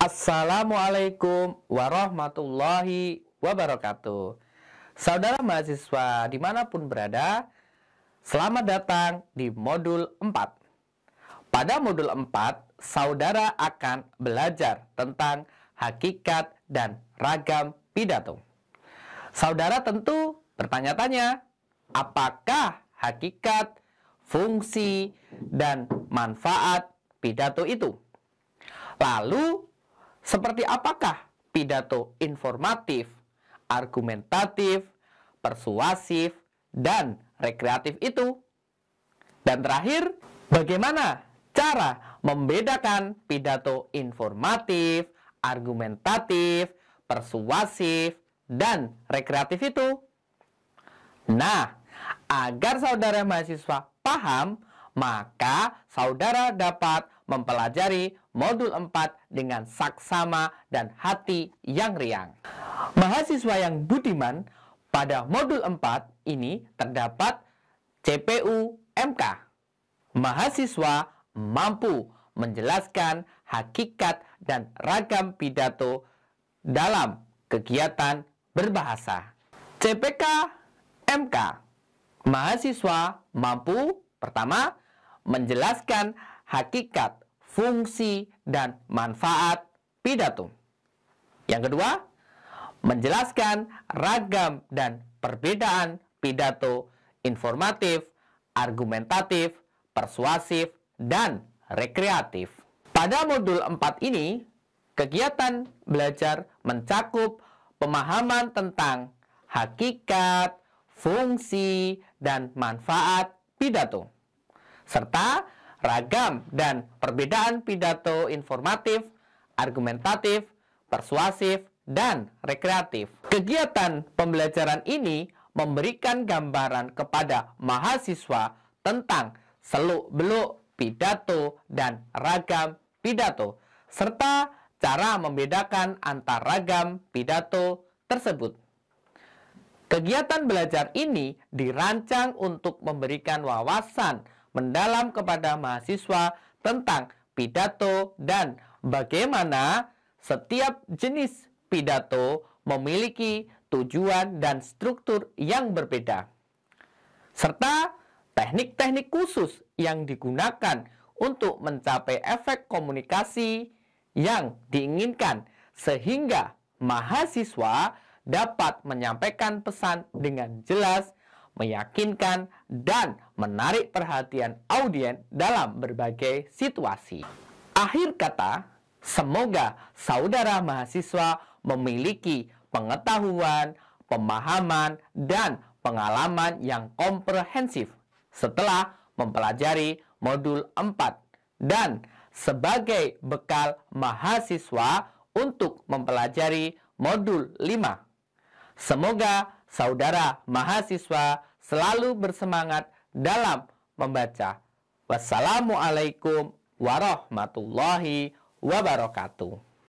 Assalamualaikum warahmatullahi wabarakatuh. Saudara mahasiswa dimanapun berada, selamat datang di modul 4. Pada modul 4, saudara akan belajar tentang hakikat dan ragam pidato. Saudara tentu bertanya-tanya, apakah hakikat, fungsi, dan manfaat pidato itu? Lalu, seperti apakah pidato informatif, argumentatif, persuasif, dan rekreatif itu? Dan terakhir, bagaimana cara membedakan pidato informatif, argumentatif, persuasif, dan rekreatif itu? Nah, agar saudara mahasiswa paham, maka saudara dapat mempelajari modul 4 dengan saksama dan hati yang riang. Mahasiswa yang budiman pada modul 4 ini terdapat CPU MK. Mahasiswa mampu menjelaskan hakikat dan ragam pidato dalam kegiatan berbahasa. CPK MK Mahasiswa mampu pertama menjelaskan hakikat fungsi, dan manfaat pidato. Yang kedua, menjelaskan ragam dan perbedaan pidato informatif, argumentatif, persuasif, dan rekreatif. Pada modul 4 ini, kegiatan belajar mencakup pemahaman tentang hakikat, fungsi, dan manfaat pidato, serta ragam dan perbedaan pidato informatif, argumentatif, persuasif, dan rekreatif. Kegiatan pembelajaran ini memberikan gambaran kepada mahasiswa tentang seluk-beluk pidato dan ragam pidato, serta cara membedakan antar ragam pidato tersebut. Kegiatan belajar ini dirancang untuk memberikan wawasan mendalam kepada mahasiswa tentang pidato dan bagaimana setiap jenis pidato memiliki tujuan dan struktur yang berbeda, serta teknik-teknik khusus yang digunakan untuk mencapai efek komunikasi yang diinginkan, sehingga mahasiswa dapat menyampaikan pesan dengan jelas meyakinkan, dan menarik perhatian audiens dalam berbagai situasi. Akhir kata, semoga saudara mahasiswa memiliki pengetahuan, pemahaman, dan pengalaman yang komprehensif setelah mempelajari modul 4 dan sebagai bekal mahasiswa untuk mempelajari modul 5. Semoga saudara mahasiswa selalu bersemangat dalam membaca. Wassalamualaikum warahmatullahi wabarakatuh.